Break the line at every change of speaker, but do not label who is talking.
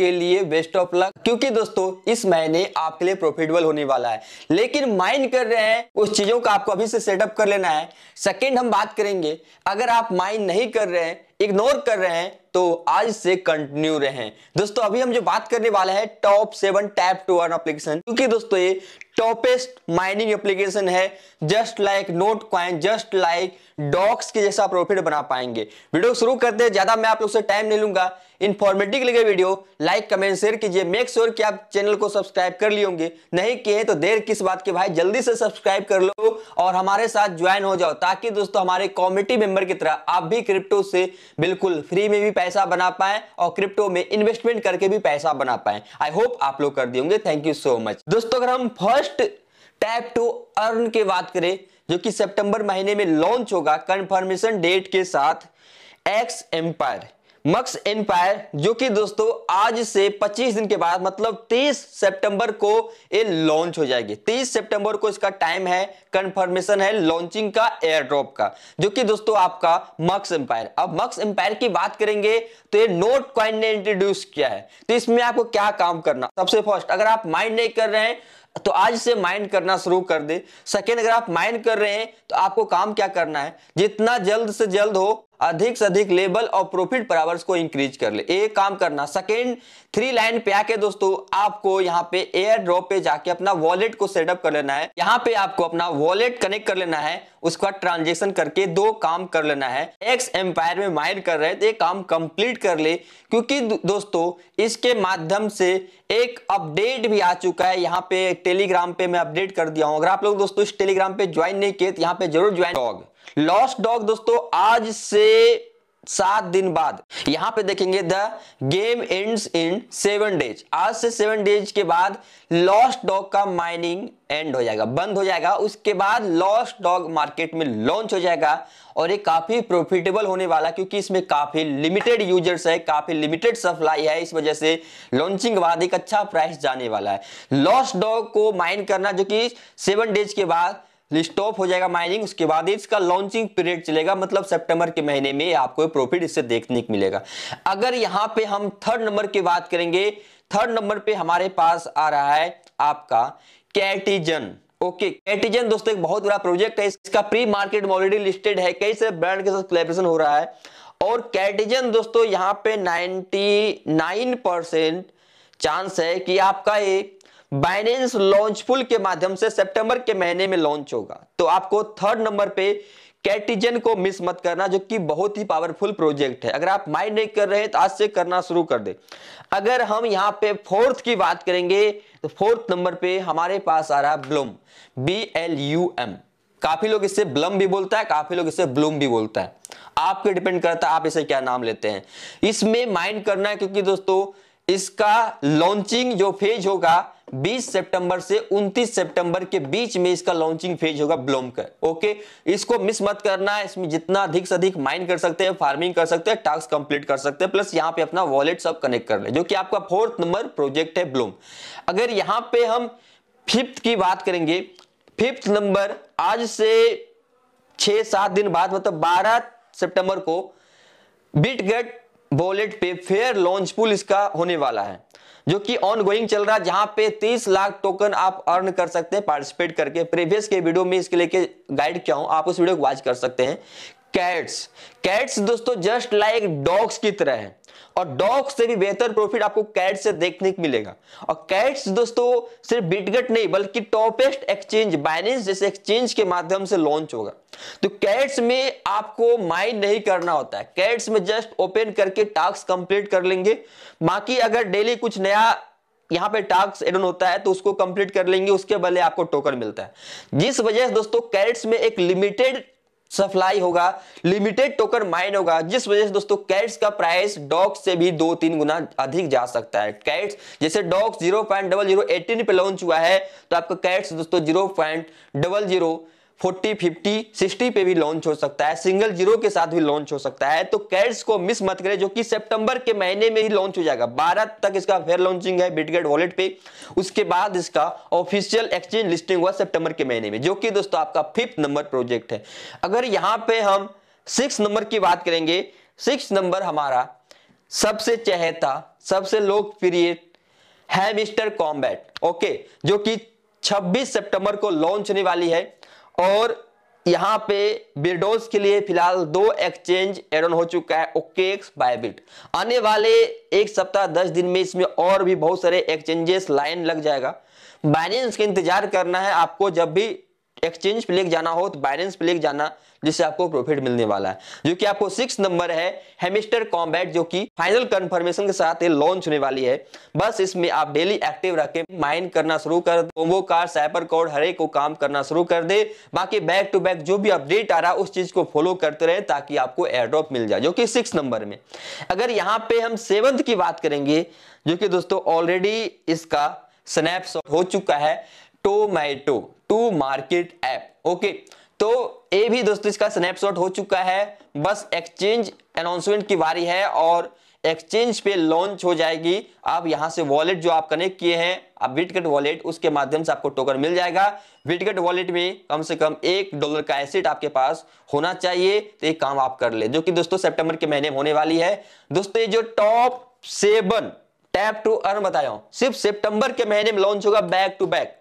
आपके लिए best of luck क्योंकि दोस्तों इस महीने आपके लिए प्रॉफिटेबल होने वाला है लेकिन माइंड कर रहे हैं उस चीजों का आपको अभी से सेटअप कर लेना है सेकेंड हम बात करेंगे अगर आप माइंड नहीं कर रहे हैं इग्नोर कर रहे हैं तो आज से कंटिन्यू रहे दोस्तों अभी हम जो बात करने वाले हैं top seven tap to earn application क्योंकि दोस्तों ये टॉपेस्ट माइनिंग एप्लीकेशन है just like Notcoin just like Dogs के जैसा प्रॉफिट बना पाएंगे वीडियो शुरू करते हैं ज्यादा मैं आप लोग से टाइम नहीं लूंगा इन्फॉर्मेटिव लगे वीडियो लाइक कमेंट शेयर कीजिए मेक श्योर कि आप चैनल को सब्सक्राइब कर लिए होंगे नहीं किए तो देर किस बात की भाई जल्दी से सब्सक्राइब कर लो और हमारे साथ ज्वाइन हो जाओ ताकि दोस्तों हमारे कॉम्युनिटी मेंबर की तरह आप भी क्रिप्टो से बिल्कुल फ्री में भी पैसा बना पाए और क्रिप्टो में इन्वेस्टमेंट करके भी पैसा बना पाए आई होप आप लोग कर दिए होंगे थैंक यू सो मच दोस्तों अगर हम फर्स्ट टैप टू अर्न की बात करें जो कि सितंबर महीने में लॉन्च होगा कंफर्मेशन डेट के साथ एक्स एम्पायर मक्स एम्पायर जो कि दोस्तों आज से 25 दिन के बाद मतलब 30 सितंबर को ये लॉन्च हो जाएगी 30 सितंबर को इसका टाइम है कंफर्मेशन है लॉन्चिंग का एयर ड्रॉप का जो कि दोस्तों आपका मक्स एम्पायर अब मक्स एम्पायर की बात करेंगे तो ये नोट कॉइन ने इंट्रोड्यूस किया है तो इसमें आपको क्या काम करना सबसे फर्स्ट अगर आप माइंड नहीं कर रहे हैं तो आज से माइंड करना शुरू कर दे सेकेंड अगर आप माइंड कर रहे हैं तो आपको काम क्या करना है जितना जल्द से जल्द हो अधिक से अधिक लेबल और प्रॉफिट परावर्स को इंक्रीज कर ले एक काम करना सेकेंड थ्री लाइन पे आके दोस्तों आपको यहाँ पे एयर ड्रॉप पे जाके अपना वॉलेट को सेटअप कर लेना है यहाँ पे आपको अपना वॉलेट कनेक्ट कर लेना है उसके बाद ट्रांजेक्शन करके दो काम कर लेना है एक्स एम्पायर में माइंड कर रहे तो एक काम कंप्लीट कर ले क्योंकि दोस्तों इसके माध्यम से एक अपडेट भी आ चुका है यहाँ पे टेलीग्राम पे मैं अपडेट कर दिया हूं अगर आप लोग दोस्तों इस टेलीग्राम पे ज्वाइन नहीं किए तो यहाँ पे जरूर ज्वाइन डॉग लॉस्ट डॉग दोस्तों आज से सात दिन बाद यहां पे देखेंगे the game ends in seven days आज से सेवन डेज के बाद लॉस्ट डॉग का माइनिंग एंड हो जाएगा बंद हो जाएगा उसके बाद लॉस्ट डॉग मार्केट में लॉन्च हो जाएगा और ये काफी प्रॉफिटेबल होने वाला क्योंकि इसमें काफी लिमिटेड यूजर्स है काफी लिमिटेड सप्लाई है इस वजह से लॉन्चिंग बाद एक अच्छा प्राइस जाने वाला है लॉस्ट डॉग को माइन करना जो कि सेवन डेज के बाद लिस्ट ऑफ हो जाएगा माइनिंग उसके बाद इसका लॉन्चिंग पीरियड चलेगा मतलब सितंबर के महीने में आपको प्रॉफिट इससे देखने को मिलेगा अगर यहां पे हम थर्ड नंबर की बात करेंगे थर्ड नंबर पे हमारे पास आ रहा है आपका कैटिजन ओके कैटिजन दोस्तों एक बहुत बड़ा प्रोजेक्ट है इसका प्री मार्केट ऑलरेडी लिस्टेड है कई सारे ब्रांड के साथ कोलेबरेशन हो रहा है और कैटिजन दोस्तों यहाँ पे 99 परसेंट चांस है कि आपका एक बाइनेंस लॉन्चफुल के माध्यम से सितंबर के महीने में लॉन्च होगा तो आपको थर्ड नंबर पे कैटिजन को मिस मत करना जो कि बहुत ही पावरफुल प्रोजेक्ट है अगर आप माइंड नहीं कर रहे तो आज से करना शुरू कर दे अगर हम यहाँ पे फोर्थ की बात करेंगे तो फोर्थ नंबर पे हमारे पास आ रहा है Bloom B L U M काफी लोग इसे ब्लम भी बोलता है काफी लोग इसे ब्लूम भी बोलता है आपके डिपेंड करता है आप इसे क्या नाम लेते हैं इसमें माइंड करना है क्योंकि दोस्तों इसका लॉन्चिंग जो फेज होगा 20 सितंबर से 29 सितंबर के बीच में इसका लॉन्चिंग फेज होगा ब्लोम का ओके इसको मिस मत करना है इसमें जितना अधिक से अधिक माइन कर सकते हैं फार्मिंग कर सकते हैं टास्क कंप्लीट कर सकते हैं प्लस यहाँ पे अपना वॉलेट सब कनेक्ट कर ले जो कि आपका फोर्थ नंबर प्रोजेक्ट है ब्लोम अगर यहाँ पे हम फिफ्थ की बात करेंगे फिफ्थ नंबर आज से छह सात दिन बाद मतलब बारह सेप्टेम्बर को बिट गेट वॉलेट पे फेयर लॉन्च पुल इसका होने वाला है जो कि ऑन गोइंग चल रहा है जहां पे 30 लाख टोकन आप अर्न कर सकते हैं पार्टिसिपेट करके प्रीवियस के वीडियो में इसके लेके गाइड किया हूं आप उस वीडियो को वॉच कर सकते हैं कैट्स कैट्स दोस्तों जस्ट लाइक डॉग्स की तरह है और डॉग्स से भी बेहतर प्रॉफिट आपको कैट से देखने को मिलेगा और कैट्स दोस्तों सिर्फ बिटगट नहीं बल्कि टॉपेस्ट एक्सचेंज बाइनेंस जैसे एक्सचेंज के माध्यम से लॉन्च होगा तो कैट्स में आपको माइन नहीं करना होता है कैट्स में जस्ट ओपन करके टास्क कंप्लीट कर लेंगे बाकी अगर डेली कुछ नया यहाँ पे टास्क एडन होता है तो उसको कंप्लीट कर लेंगे उसके बदले आपको टोकन मिलता है जिस वजह से दोस्तों कैट्स में एक लिमिटेड सप्लाई होगा लिमिटेड टोकन माइन होगा जिस वजह से दोस्तों कैट्स का प्राइस डॉग से भी दो तीन गुना अधिक जा सकता है कैट्स जैसे Dog zero point double zero eighteen पे लॉन्च हुआ है तो आपका कैट्स दोस्तों zero point double zero forty fifty sixty पे भी लॉन्च हो सकता है सिंगल जीरो के साथ भी लॉन्च हो सकता है तो कैट्स को मिस मत करें जो कि सितंबर के महीने में ही लॉन्च हो जाएगा बारह तक इसका फेयर लॉन्चिंग है बिटगेट वॉलेट पे उसके बाद इसका ऑफिशियल एक्सचेंज लिस्टिंग हुआ सितंबर के महीने में जो कि दोस्तों आपका फिफ्थ नंबर प्रोजेक्ट है अगर यहाँ पे हम सिक्स नंबर की बात करेंगे सिक्स नंबर हमारा सबसे चहेता सबसे लोकप्रिय है मिस्टर कॉम्बैट ओके जो कि 26 सितंबर को लॉन्च होने वाली है और यहाँ पे बिरडोज के लिए फिलहाल दो एक्सचेंज एडन हो चुका है एक्स बायबिट आने वाले एक सप्ताह दस दिन में इसमें और भी बहुत सारे एक्सचेंजेस लाइन लग जाएगा बाइनेंस का इंतजार करना है आपको जब भी एक्सचेंज पे लेके जाना हो तो बाइनेंस पे लेके जाना जिससे आपको प्रॉफिट मिलने वाला है जो कि आपको सिक्स नंबर है हेमिस्टर कॉम्बैट जो कि फाइनल कंफर्मेशन के साथ ये लॉन्च होने वाली है बस इसमें आप डेली एक्टिव रह के माइन करना शुरू कर कोम्बो कार साइबर कोड हरे को काम करना शुरू कर दे बाकी बैक टू बैक जो भी अपडेट आ रहा है उस चीज को फॉलो करते रहे ताकि आपको एयरड्रॉप मिल जाए जो कि सिक्स नंबर में अगर यहाँ पे हम सेवंथ की बात करेंगे जो कि दोस्तों ऑलरेडी इसका स्नैपशॉट हो चुका है tomato to market app okay तो ये भी दोस्तों इसका स्नैपशॉट हो चुका है बस एक्सचेंज अनाउंसमेंट की बारी है और एक्सचेंज पे लॉन्च हो जाएगी आप यहां से वॉलेट जो आप कनेक्ट किए हैं आप विटकट वॉलेट उसके माध्यम से आपको टोकन मिल जाएगा विटकेट वॉलेट में कम से कम एक डॉलर का एसेट आपके पास होना चाहिए तो एक काम आप कर ले जो कि दोस्तों सितंबर के महीने में होने वाली है दोस्तों ये जो top seven tap to earn बताया सिर्फ सेप्टेम्बर के महीने में लॉन्च होगा बैक टू बैक